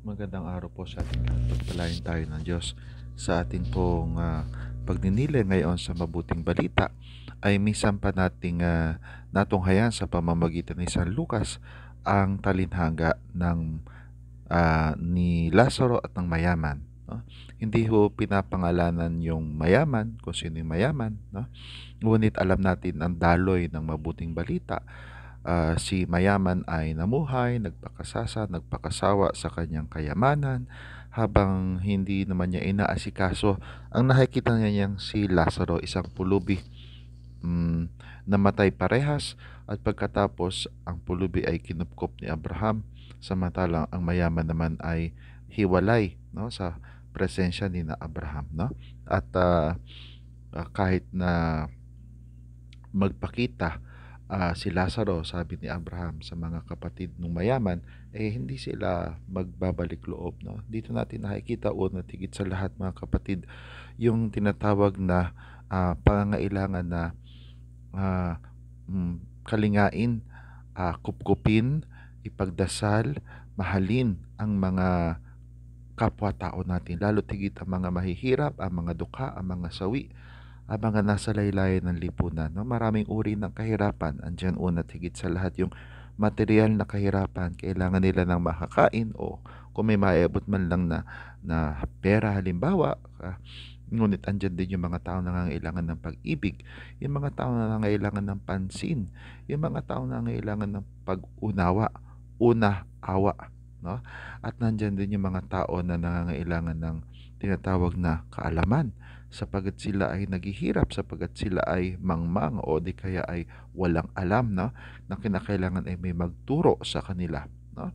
Magandang araw po sa ating lahat. Pagpalain tayo ng Diyos sa ating pong uh, ah, pagninilay ngayon sa mabuting balita ay minsan pa nating uh, natunghayan sa pamamagitan ni San Lucas ang talinhaga ng uh, ni Lazaro at ng mayaman. No? Hindi ho pinapangalanan yung mayaman kung sino yung mayaman. No? Ngunit alam natin ang daloy ng mabuting balita uh, si mayaman ay namuhay, nagpakasasa, nagpakasawa sa kanyang kayamanan habang hindi naman niya inaasikaso ang nakikita niya niyang si Lazaro isang pulubi um, namatay parehas at pagkatapos ang pulubi ay kinupkop ni Abraham samantalang ang mayaman naman ay hiwalay no sa presensya ni na Abraham no at uh, kahit na magpakita uh, si Lazaro, sabi ni Abraham sa mga kapatid ng mayaman, eh hindi sila magbabalik loob. No? Dito natin nakikita una tigit sa lahat mga kapatid yung tinatawag na uh, pangangailangan na uh, kalingain, uh, kupkupin, ipagdasal, mahalin ang mga kapwa-tao natin. Lalo tigit ang mga mahihirap, ang mga dukha, ang mga sawi, ang mga nasa laylayan ng lipunan. No? Maraming uri ng kahirapan. Andiyan una't higit sa lahat yung material na kahirapan. Kailangan nila ng makakain o kung may maabot man lang na, na pera halimbawa. Uh, ngunit andyan din yung mga tao na nangangailangan ng pag-ibig, yung mga tao na nangangailangan ng pansin, yung mga tao na nangangailangan ng pag-unawa, una-awa. No? At nandyan din yung mga tao na nangangailangan ng tinatawag na kaalaman sapagat sila ay naghihirap, sapagat sila ay mangmang o di kaya ay walang alam no, na kinakailangan ay may magturo sa kanila. No?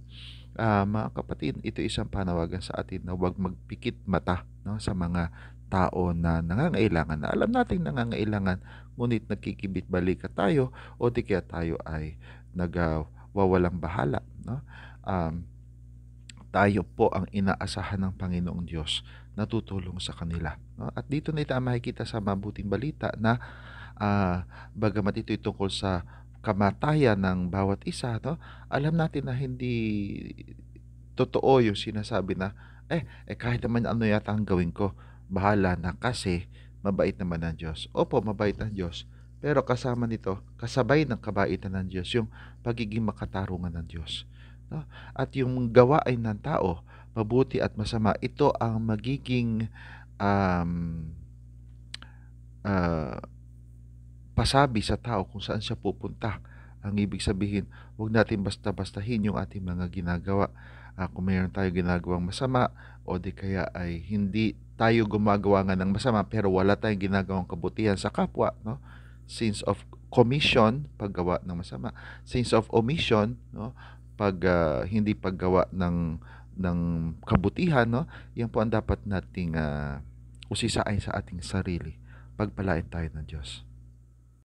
Uh, mga kapatid, ito isang panawagan sa atin na huwag magpikit mata no, sa mga tao na nangangailangan na alam nating nangangailangan ngunit nagkikibit balikat tayo o di kaya tayo ay nagwawalang bahala no um, tayo po ang inaasahan ng Panginoong Diyos na tutulong sa kanila. At dito na ito makikita sa mabuting balita na uh, bagamat ito'y tungkol sa kamatayan ng bawat isa, no? alam natin na hindi totoo yung sinasabi na, eh, eh kahit naman ano yata ang gawin ko, bahala na kasi mabait naman ang Diyos. Opo, mabait ang Diyos. Pero kasama nito, kasabay ng kabaitan ng Diyos, yung pagiging makatarungan ng Diyos. No? At yung gawa ay ng tao, mabuti at masama, ito ang magiging um, uh, pasabi sa tao kung saan siya pupunta. Ang ibig sabihin, huwag natin basta-bastahin yung ating mga ginagawa. Uh, kung mayroon tayo ginagawang masama o di kaya ay hindi tayo gumagawa nga ng masama pero wala tayong ginagawang kabutihan sa kapwa. No? Sense of commission, paggawa ng masama. Sense of omission, no? pag uh, hindi paggawa ng ng kabutihan no yan po ang dapat nating uh, usisain sa ating sarili pagpalain tayo ng Diyos